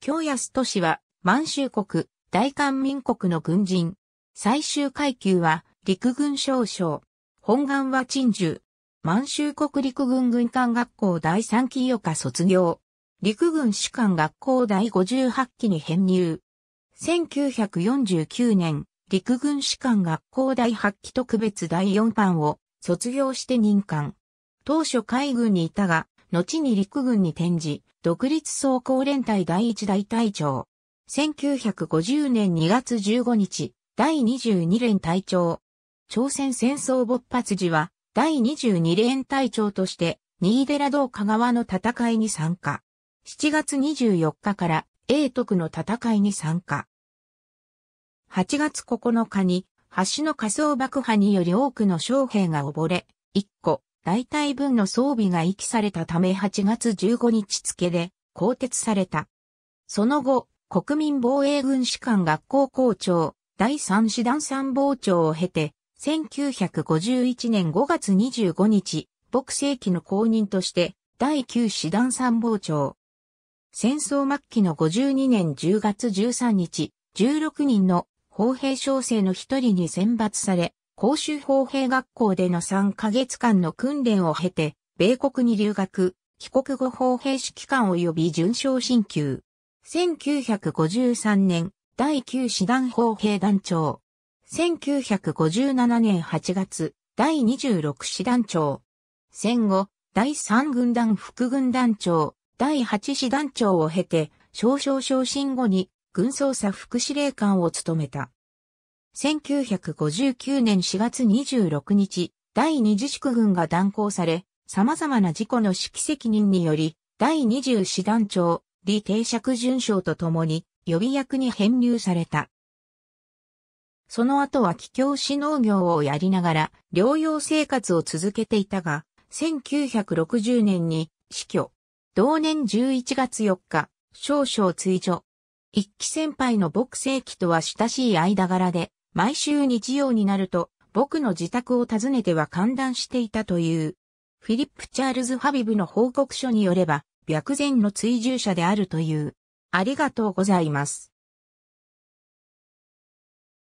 京安都市は満州国、大韓民国の軍人。最終階級は陸軍少将。本願は鎮守。満州国陸軍軍艦学校第3期余科卒業。陸軍士官学校第58期に編入。1949年、陸軍士官学校第8期特別第4班を卒業して任官。当初海軍にいたが、後に陸軍に転じ、独立装甲連隊第一大隊長。1950年2月15日、第22連隊長。朝鮮戦争勃発時は、第22連隊長として、新寺道香川の戦いに参加。7月24日から、英徳の戦いに参加。8月9日に、橋の仮想爆破により多くの将兵が溺れ、1個、大体分の装備が遺棄されたため8月15日付で更迭された。その後、国民防衛軍士官学校校長、第3師団参謀長を経て、1951年5月25日、牧世紀の公認として、第9師団参謀長。戦争末期の52年10月13日、16人の砲兵小生の一人に選抜され、公衆砲兵学校での3ヶ月間の訓練を経て、米国に留学、帰国後砲兵士機関及び順将進級。1953年、第9師団砲兵団長。1957年8月、第26師団長。戦後、第3軍団副軍団長、第8師団長を経て、少々昇進後に軍捜査副司令官を務めた。1959年4月26日、第二次宿軍が断行され、様々な事故の指揮責任により、第二十師団長、李定釈巡将と共に予備役に編入された。その後は帰郷市農業をやりながら療養生活を続けていたが、1960年に死去。同年11月4日、少々追除。一期先輩の牧世紀とは親しい間柄で、毎週日曜になると、僕の自宅を訪ねては歓談していたという。フィリップ・チャールズ・ハビブの報告書によれば、白前の追従者であるという。ありがとうございます。